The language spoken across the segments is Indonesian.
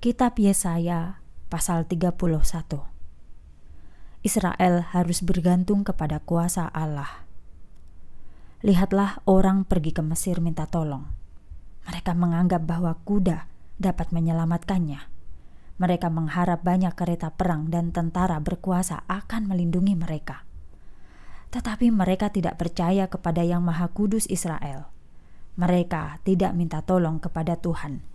Kitab Yesaya pasal 31. Israel harus bergantung kepada kuasa Allah. Lihatlah orang pergi ke Mesir minta tolong. Mereka menganggap bahwa kuda dapat menyelamatkannya. Mereka mengharap banyak kereta perang dan tentara berkuasa akan melindungi mereka. Tetapi mereka tidak percaya kepada Yang Maha Kudus Israel. Mereka tidak minta tolong kepada Tuhan.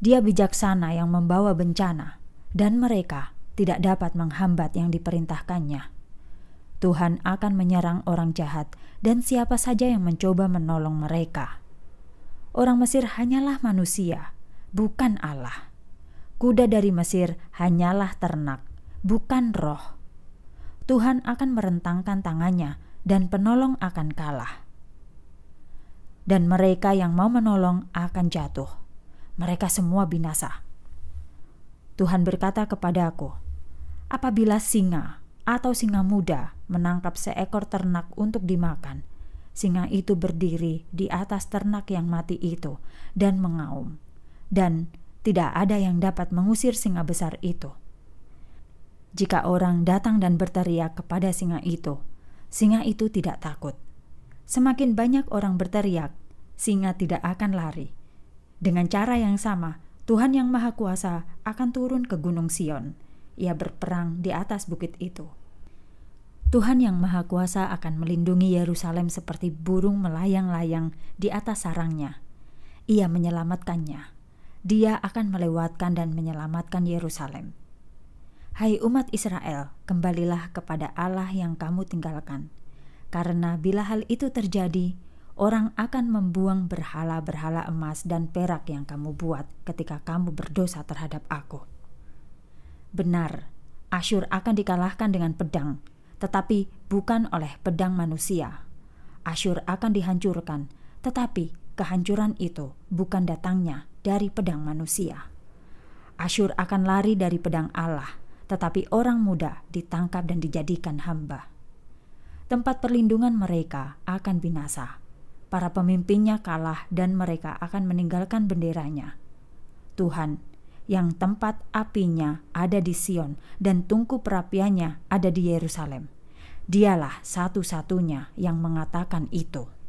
Dia bijaksana yang membawa bencana, dan mereka tidak dapat menghambat yang diperintahkannya. Tuhan akan menyerang orang jahat dan siapa saja yang mencoba menolong mereka. Orang Mesir hanyalah manusia, bukan Allah. Kuda dari Mesir hanyalah ternak, bukan roh. Tuhan akan merentangkan tangannya dan penolong akan kalah. Dan mereka yang mau menolong akan jatuh mereka semua binasa. Tuhan berkata kepadaku, apabila singa atau singa muda menangkap seekor ternak untuk dimakan, singa itu berdiri di atas ternak yang mati itu dan mengaum, dan tidak ada yang dapat mengusir singa besar itu. Jika orang datang dan berteriak kepada singa itu, singa itu tidak takut. Semakin banyak orang berteriak, singa tidak akan lari. Dengan cara yang sama, Tuhan yang Maha Kuasa akan turun ke Gunung Sion. Ia berperang di atas bukit itu. Tuhan yang Maha Kuasa akan melindungi Yerusalem seperti burung melayang-layang di atas sarangnya. Ia menyelamatkannya. Dia akan melewatkan dan menyelamatkan Yerusalem. Hai umat Israel, kembalilah kepada Allah yang kamu tinggalkan. Karena bila hal itu terjadi, orang akan membuang berhala-berhala emas dan perak yang kamu buat ketika kamu berdosa terhadap aku. Benar, Asyur akan dikalahkan dengan pedang, tetapi bukan oleh pedang manusia. Asyur akan dihancurkan, tetapi kehancuran itu bukan datangnya dari pedang manusia. Asyur akan lari dari pedang Allah, tetapi orang muda ditangkap dan dijadikan hamba. Tempat perlindungan mereka akan binasa, para pemimpinnya kalah dan mereka akan meninggalkan benderanya. Tuhan, yang tempat apinya ada di Sion dan tungku perapiannya ada di Yerusalem. Dialah satu-satunya yang mengatakan itu.